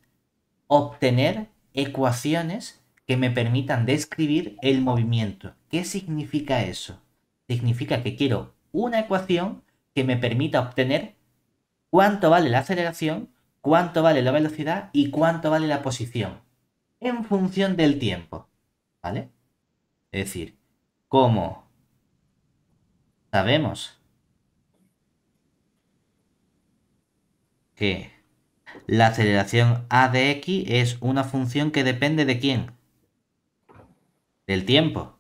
A: obtener ecuaciones que me permitan describir el movimiento. ¿Qué significa eso? Significa que quiero una ecuación que me permita obtener cuánto vale la aceleración, cuánto vale la velocidad y cuánto vale la posición en función del tiempo. ¿Vale? Es decir, como sabemos que la aceleración a de x es una función que depende de quién? Del tiempo.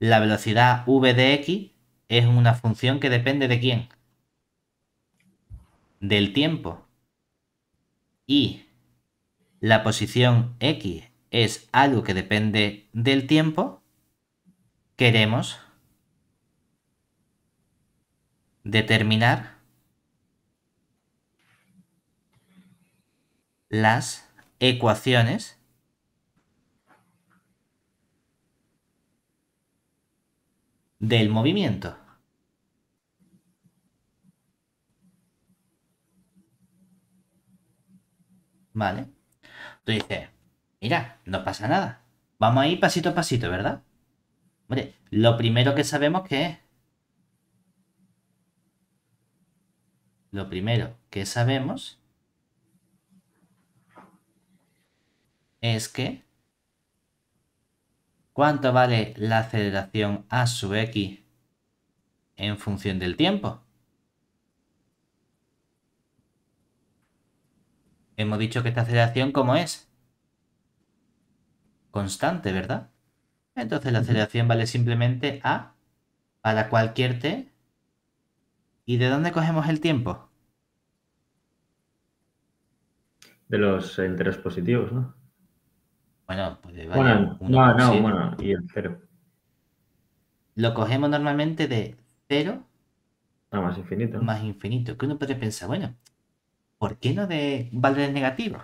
A: La velocidad v de x es una función que depende de quién? del tiempo. Y la posición X es algo que depende del tiempo. Queremos determinar las ecuaciones del movimiento. ¿Vale? Tú dices, mira, no pasa nada. Vamos a ir pasito a pasito, ¿verdad? Hombre, lo primero que sabemos que es. Lo primero que sabemos es que ¿Cuánto vale la aceleración a sub x en función del tiempo? Hemos dicho que esta aceleración, ¿cómo es? Constante, ¿verdad? Entonces la aceleración vale simplemente A para cualquier T. ¿Y de dónde cogemos el tiempo? De los enteros positivos, ¿no? Bueno, pues vale no, no, bueno, y el cero. Lo cogemos normalmente de cero A ah, más infinito. Más infinito. Que uno puede pensar, bueno, ¿por qué no de valores negativos?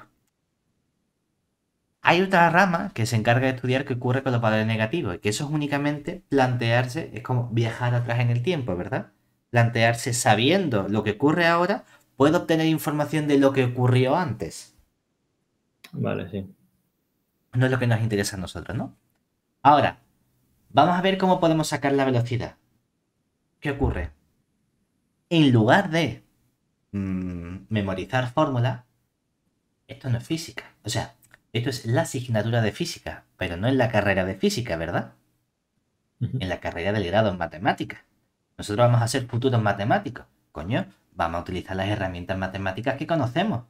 A: Hay otra rama que se encarga de estudiar qué ocurre con los valores negativos, y que eso es únicamente plantearse, es como viajar atrás en el tiempo, ¿verdad? Plantearse sabiendo lo que ocurre ahora, puedo obtener información de lo que ocurrió antes. Vale, sí. No es lo que nos interesa a nosotros, ¿no? Ahora, vamos a ver cómo podemos sacar la velocidad. ¿Qué ocurre? En lugar de Mm, memorizar fórmula esto no es física. O sea, esto es la asignatura de física, pero no en la carrera de física, ¿verdad? En la carrera del grado en matemáticas. Nosotros vamos a ser futuros matemáticos. Coño, vamos a utilizar las herramientas matemáticas que conocemos.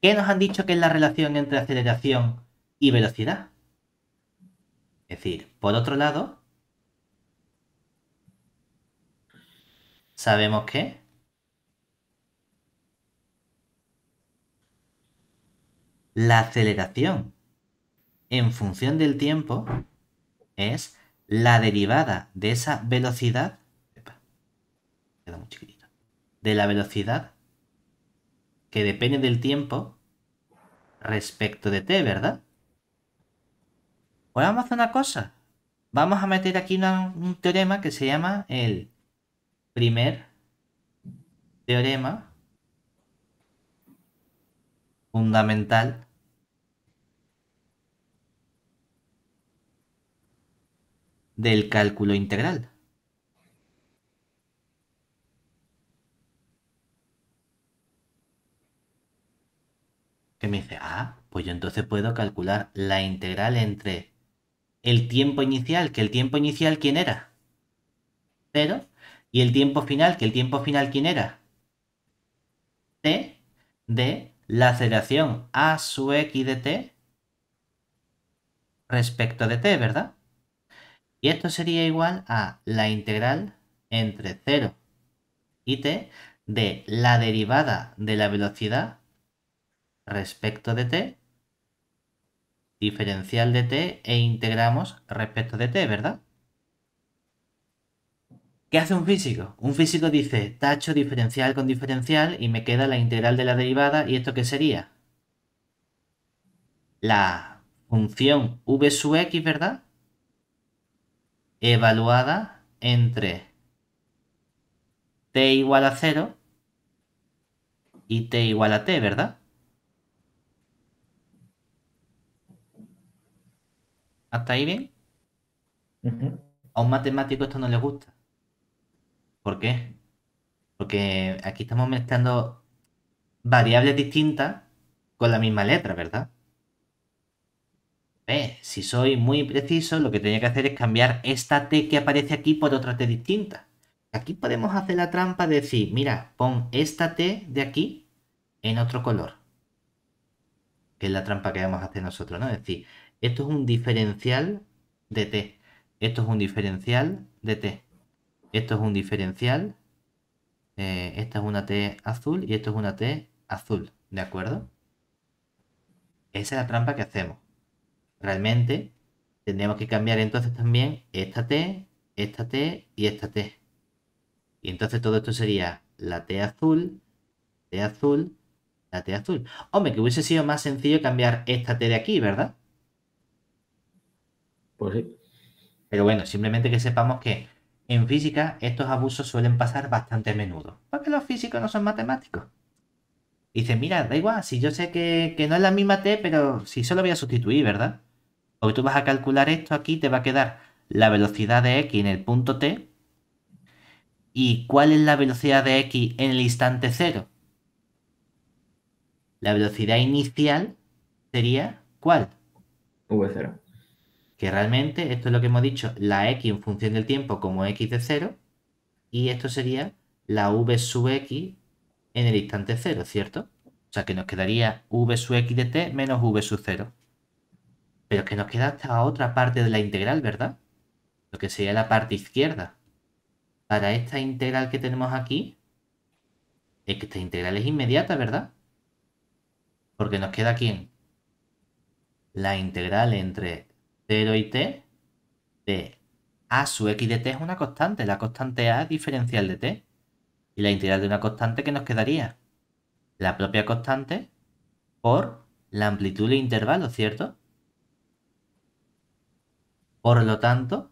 A: ¿Qué nos han dicho que es la relación entre aceleración y velocidad? Es decir, por otro lado, sabemos que La aceleración en función del tiempo es la derivada de esa velocidad. De la velocidad que depende del tiempo respecto de t, ¿verdad? Pues vamos a hacer una cosa. Vamos a meter aquí un teorema que se llama el primer teorema fundamental del cálculo integral. Que me dice, ah, pues yo entonces puedo calcular la integral entre el tiempo inicial, que el tiempo inicial, ¿quién era? Cero. Y el tiempo final, que el tiempo final, ¿quién era? T de la aceleración a su x de t respecto de t, ¿verdad? Y esto sería igual a la integral entre 0 y t de la derivada de la velocidad respecto de t, diferencial de t e integramos respecto de t, ¿verdad? ¿Qué hace un físico? Un físico dice, tacho diferencial con diferencial y me queda la integral de la derivada. ¿Y esto qué sería? La función v sub x, ¿verdad? Evaluada entre t igual a 0 y t igual a t, ¿verdad? ¿Hasta ahí bien? A un matemático esto no le gusta. ¿Por qué? Porque aquí estamos mezclando variables distintas con la misma letra, ¿verdad? Si soy muy preciso, lo que tenía que hacer es cambiar esta T que aparece aquí por otra T distinta. Aquí podemos hacer la trampa de decir, mira, pon esta T de aquí en otro color. Que es la trampa que vamos a hacer nosotros, ¿no? Es decir, esto es un diferencial de T. Esto es un diferencial de T. Esto es un diferencial. Eh, esta es una T azul y esto es una T azul. ¿De acuerdo? Esa es la trampa que hacemos. Realmente tendríamos que cambiar entonces también esta T, esta T y esta T. Y entonces todo esto sería la T azul, T azul, la T azul. Hombre, que hubiese sido más sencillo cambiar esta T de aquí, ¿verdad? Pues sí. Pero bueno, simplemente que sepamos que en física, estos abusos suelen pasar bastante a menudo, porque los físicos no son matemáticos. Dice, mira, da igual, si yo sé que, no es la misma T, pero si solo voy a sustituir, ¿verdad? Porque tú vas a calcular esto aquí, te va a quedar la velocidad de X en el punto T. ¿Y cuál es la velocidad de X en el instante cero? La velocidad inicial sería ¿cuál? V0 que realmente esto es lo que hemos dicho, la x en función del tiempo como x de 0, y esto sería la v sub x en el instante 0, ¿cierto? O sea que nos quedaría v sub x de t menos v sub 0. Pero que nos queda hasta otra parte de la integral, ¿verdad? Lo que sería la parte izquierda. Para esta integral que tenemos aquí, es que esta integral es inmediata, ¿verdad? Porque nos queda aquí La integral entre 0 y t de a sub x de t es una constante. La constante a diferencial de t. Y la integral de una constante que nos quedaría la propia constante por la amplitud del intervalo, ¿cierto? Por lo tanto,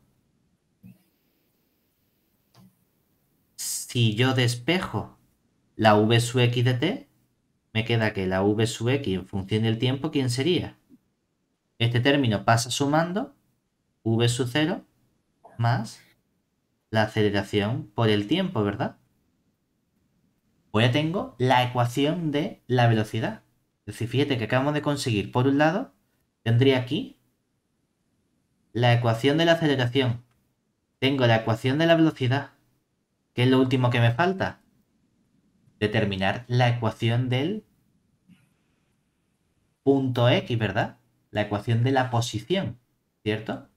A: si yo despejo la v sub x de t, me queda que la v sub x en función del tiempo, ¿quién sería? Este término pasa sumando v sub 0 más la aceleración por el tiempo, ¿verdad? Pues ya tengo la ecuación de la velocidad. Es decir, fíjate que acabamos de conseguir, por un lado, tendría aquí la ecuación de la aceleración. Tengo la ecuación de la velocidad. ¿Qué es lo último que me falta? Determinar la ecuación del punto X, ¿verdad? la ecuación de la posición, ¿cierto?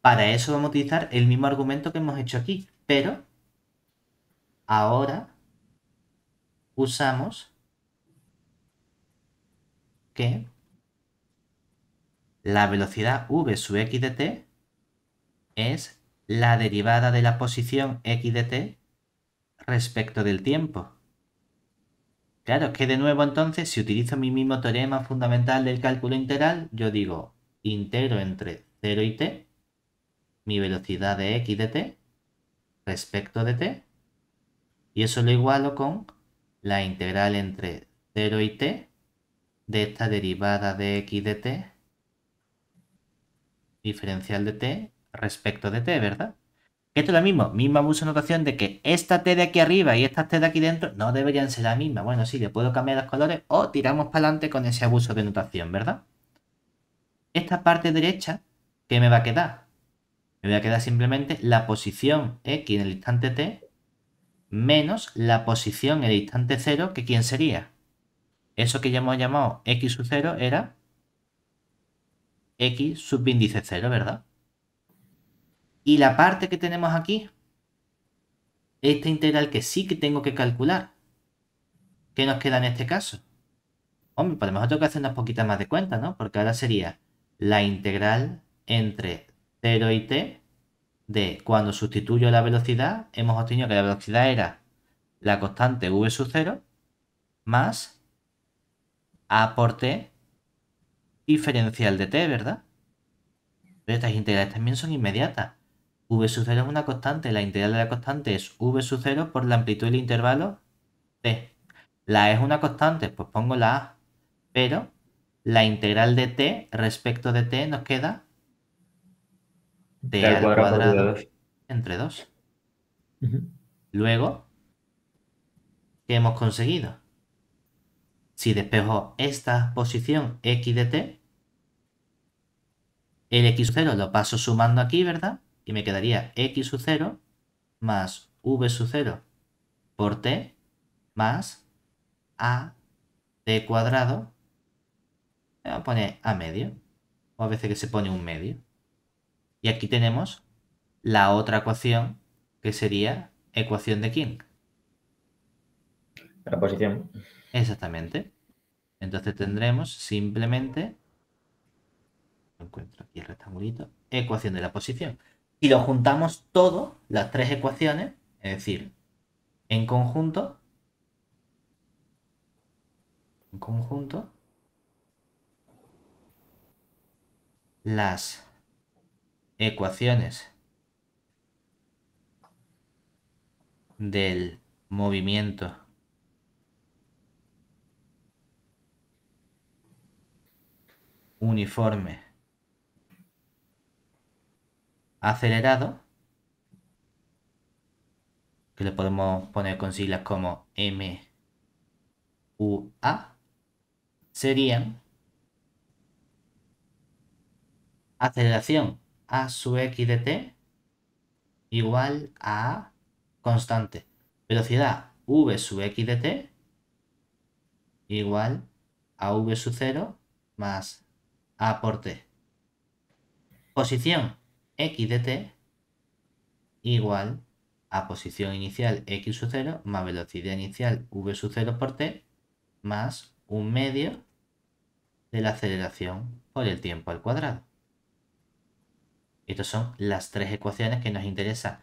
A: Para eso vamos a utilizar el mismo argumento que hemos hecho aquí, pero ahora usamos que la velocidad v sub x de t es la derivada de la posición x de t respecto del tiempo. Claro, es que de nuevo entonces, si utilizo mi mismo teorema fundamental del cálculo integral, yo digo, integro entre 0 y t, mi velocidad de x de t, respecto de t, y eso lo igualo con la integral entre 0 y t de esta derivada de x de t, diferencial de t, respecto de t, ¿verdad? Esto es lo mismo, misma abuso notación de que esta T de aquí arriba y esta T de aquí dentro no deberían ser la misma. Bueno, sí, le puedo cambiar los colores o tiramos para adelante con ese abuso de notación, ¿verdad? Esta parte derecha, ¿qué me va a quedar? Me va a quedar simplemente la posición X en el instante T menos la posición en el instante 0, que ¿quién sería? Eso que ya hemos llamado X sub 0 era X sub índice 0, ¿verdad? Y la parte que tenemos aquí, esta integral que sí que tengo que calcular, ¿qué nos queda en este caso? Hombre, por pues lo menos tengo que hacer unas poquitas más de cuenta, ¿no? Porque ahora sería la integral entre 0 y t de cuando sustituyo la velocidad, hemos obtenido que la velocidad era la constante v sub 0 más a por t diferencial de t, ¿verdad? Pero estas integrales también son inmediatas. V sub 0 es una constante, la integral de la constante es V sub 0 por la amplitud del intervalo T. La e es una constante, pues pongo la A, pero la integral de T respecto de T nos queda T, al cuadrado, entre 2. Luego, ¿qué hemos conseguido? Si despejo esta posición X de T, el X0 lo paso sumando aquí, ¿verdad? y me quedaría x sub 0 más v sub 0 por t más a t cuadrado. me voy a poner a medio, o a veces que se pone un medio. Y aquí tenemos la otra ecuación que sería ecuación de King. La posición. Exactamente. Entonces tendremos simplemente, encuentro aquí el rectangulito, ecuación de la posición. Y lo juntamos todo, las tres ecuaciones, es decir, en conjunto, en conjunto, las ecuaciones del movimiento uniforme acelerado, que le podemos poner con siglas como MUA, serían aceleración a sub x de t igual a constante. Velocidad v sub x de t igual a v sub 0 más a por t. Posición x de t igual a posición inicial x sub 0 más velocidad inicial v sub 0 por t más un medio de la aceleración por el tiempo al cuadrado. Estas son las tres ecuaciones que nos interesan.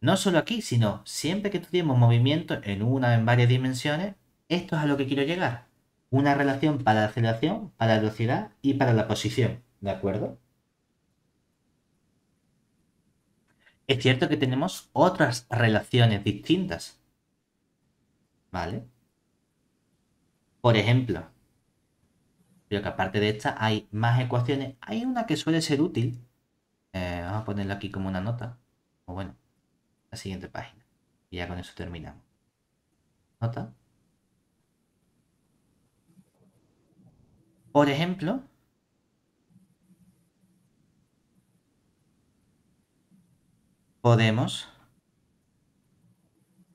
A: No solo aquí, sino siempre que tuvimos movimiento en una o en varias dimensiones, esto es a lo que quiero llegar. Una relación para la aceleración, para la velocidad y para la posición. ¿De acuerdo? es cierto que tenemos otras relaciones distintas. ¿Vale? Por ejemplo, creo que aparte de esta hay más ecuaciones. Hay una que suele ser útil. Eh, vamos a ponerla aquí como una nota. O bueno, la siguiente página. Y ya con eso terminamos. Nota. Por ejemplo, podemos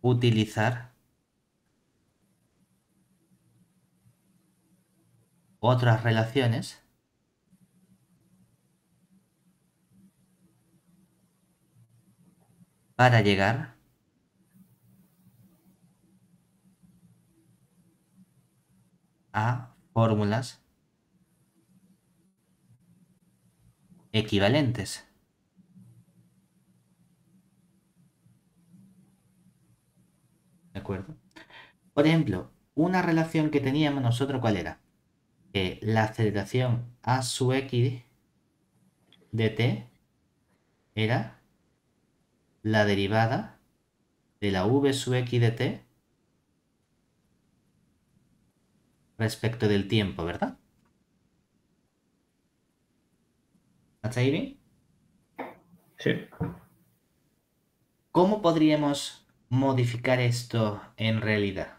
A: utilizar otras relaciones para llegar a fórmulas equivalentes. ¿De acuerdo? Por ejemplo, una relación que teníamos nosotros, ¿cuál era? Que la aceleración a sub x de t era la derivada de la v sub x de t respecto del tiempo, ¿verdad? ¿Hasta ahí bien? Sí. ¿Cómo podríamos modificar esto en realidad.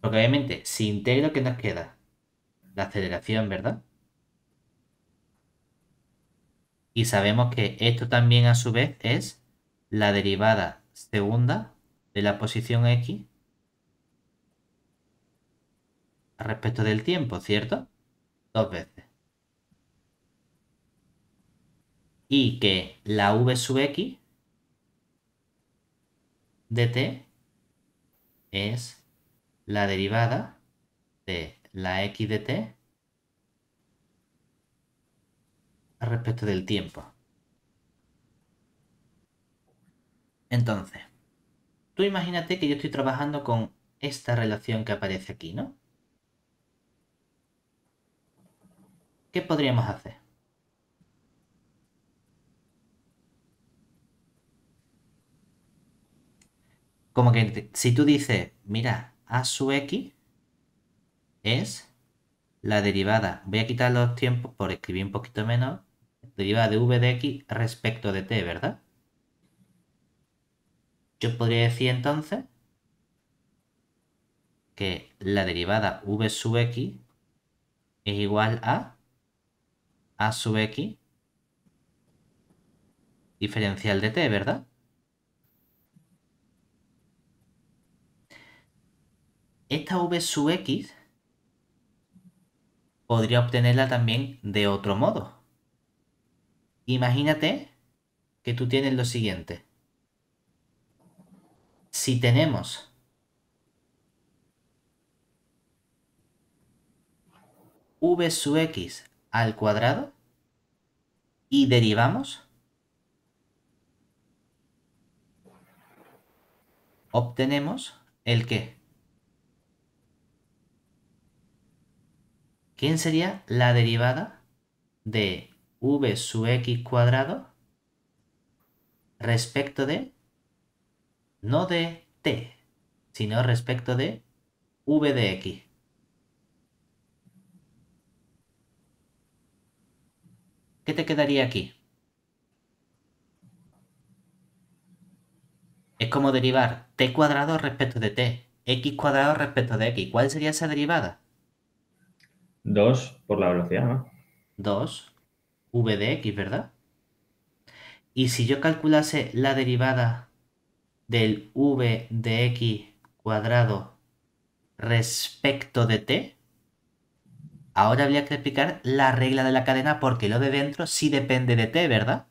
A: Porque obviamente, si integro, ¿qué nos queda? La aceleración, ¿verdad? Y sabemos que esto también a su vez es la derivada segunda de la posición x respecto del tiempo, ¿cierto? Dos veces. y que la v sub x de t es la derivada de la x de t respecto del tiempo. Entonces, tú imagínate que yo estoy trabajando con esta relación que aparece aquí, ¿no? ¿Qué podríamos hacer? Como que si tú dices, mira, a sub x es la derivada, voy a quitar los tiempos por escribir un poquito menos, derivada de v de x respecto de t, ¿verdad? Yo podría decir entonces que la derivada v sub x es igual a a sub x diferencial de t, ¿verdad? Esta v sub x podría obtenerla también de otro modo. Imagínate que tú tienes lo siguiente. Si tenemos v sub x al cuadrado y derivamos, obtenemos el qué? ¿Quién sería la derivada de v sub x cuadrado respecto de, no de t, sino respecto de v de x? ¿Qué te quedaría aquí? Es como derivar t cuadrado respecto de t, x cuadrado respecto de x. ¿Cuál sería esa derivada? 2 por la velocidad, ¿no? 2 V de x, ¿verdad? Y si yo calculase la derivada del v de x cuadrado respecto de t, ahora habría que explicar la regla de la cadena porque lo de dentro sí depende de t, ¿verdad?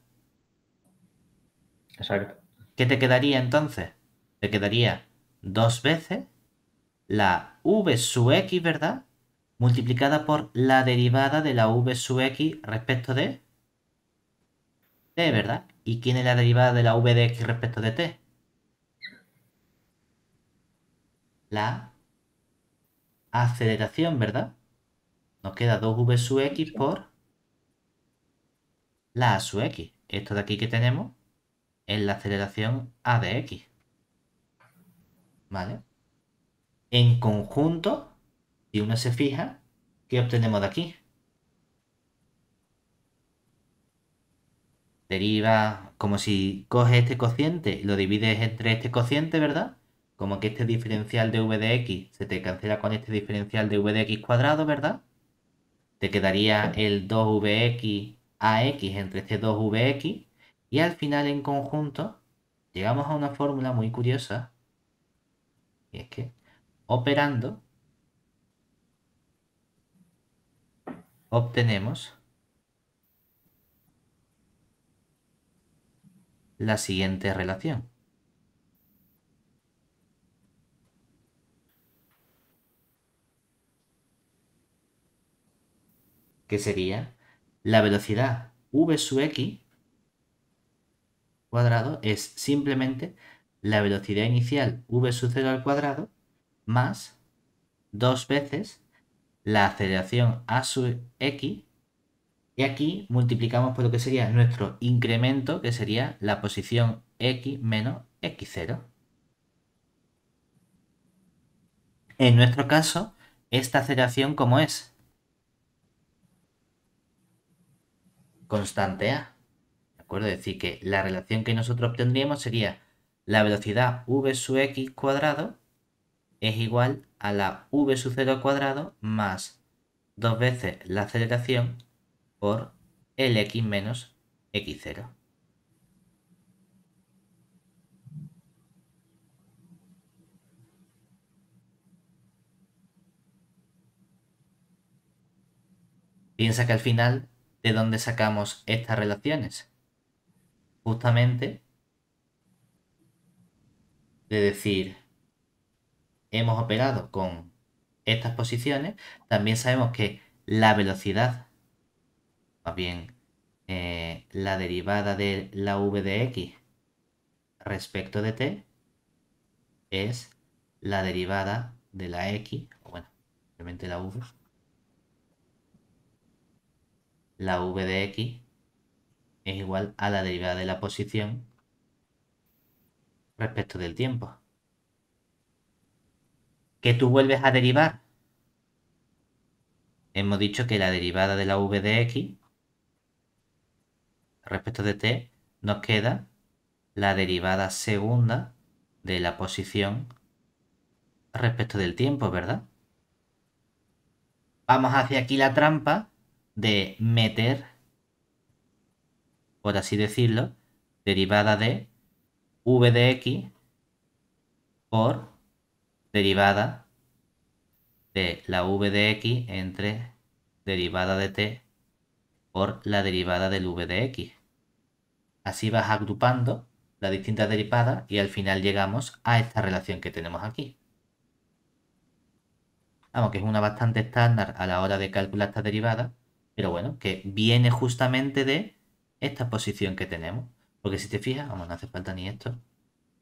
A: Exacto. ¿Qué te quedaría entonces? Te quedaría dos veces la v sub x, ¿verdad? multiplicada por la derivada de la v sub x respecto de t, ¿verdad? ¿Y quién es la derivada de la v de x respecto de t? La aceleración, ¿verdad? Nos queda 2v sub x por la a sub x. Esto de aquí que tenemos es la aceleración a de x. ¿Vale? En conjunto si uno se fija, ¿qué obtenemos de aquí? Deriva como si coges este cociente y lo divides entre este cociente, ¿verdad? Como que este diferencial de v de x se te cancela con este diferencial de v de x cuadrado, ¿verdad? Te quedaría el 2vx ax entre este 2vx y al final en conjunto llegamos a una fórmula muy curiosa. Y es que operando obtenemos la siguiente relación. que sería la velocidad v sub x cuadrado es simplemente la velocidad inicial v sub 0 al cuadrado más dos veces la aceleración a sub x. Y aquí multiplicamos por lo que sería nuestro incremento, que sería la posición x menos x0. En nuestro caso, esta aceleración, ¿cómo es? Constante A. ¿De acuerdo? Es decir, que la relación que nosotros obtendríamos sería la velocidad v sub x cuadrado es igual a la v sub 0 al cuadrado más dos veces la aceleración por el x menos x0. Piensa que al final, ¿de dónde sacamos estas relaciones? Justamente de decir hemos operado con estas posiciones, también sabemos que la velocidad, más bien eh, la derivada de la v de x respecto de t, es la derivada de la x, o bueno, simplemente la v, la v de x es igual a la derivada de la posición respecto del tiempo. Que tú vuelves a derivar? Hemos dicho que la derivada de la v de x respecto de t nos queda la derivada segunda de la posición respecto del tiempo, ¿verdad? Vamos hacia aquí la trampa de meter, por así decirlo, derivada de v de x por derivada de la v de x entre derivada de t por la derivada del v de x. Así vas agrupando las distintas derivadas y al final llegamos a esta relación que tenemos aquí. Vamos, que es una bastante estándar a la hora de calcular esta derivada, pero bueno, que viene justamente de esta posición que tenemos. Porque si te fijas, vamos, no hace falta ni esto.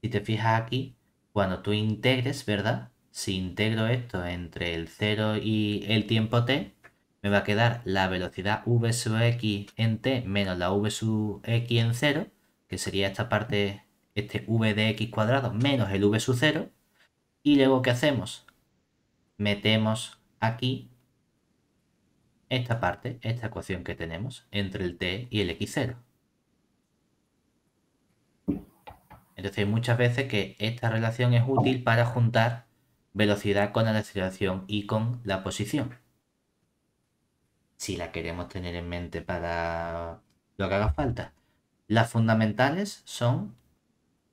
A: Si te fijas aquí, cuando tú integres, ¿verdad? Si integro esto entre el 0 y el tiempo t, me va a quedar la velocidad v sub x en t menos la v sub x en 0, que sería esta parte, este v de x cuadrado menos el v sub 0. Y luego, ¿qué hacemos? Metemos aquí esta parte, esta ecuación que tenemos entre el t y el x0. Entonces, muchas veces que esta relación es útil para juntar velocidad con la aceleración y con la posición. Si la queremos tener en mente para lo que haga falta. Las fundamentales son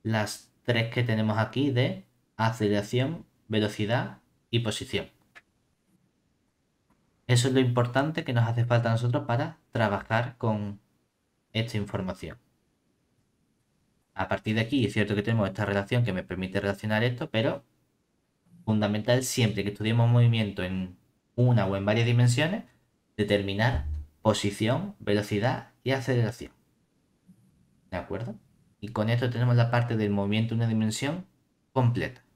A: las tres que tenemos aquí de aceleración, velocidad y posición. Eso es lo importante que nos hace falta a nosotros para trabajar con esta información. A partir de aquí, es cierto que tenemos esta relación que me permite relacionar esto, pero fundamental siempre que estudiemos movimiento en una o en varias dimensiones, determinar posición, velocidad y aceleración. ¿De acuerdo? Y con esto tenemos la parte del movimiento en una dimensión completa.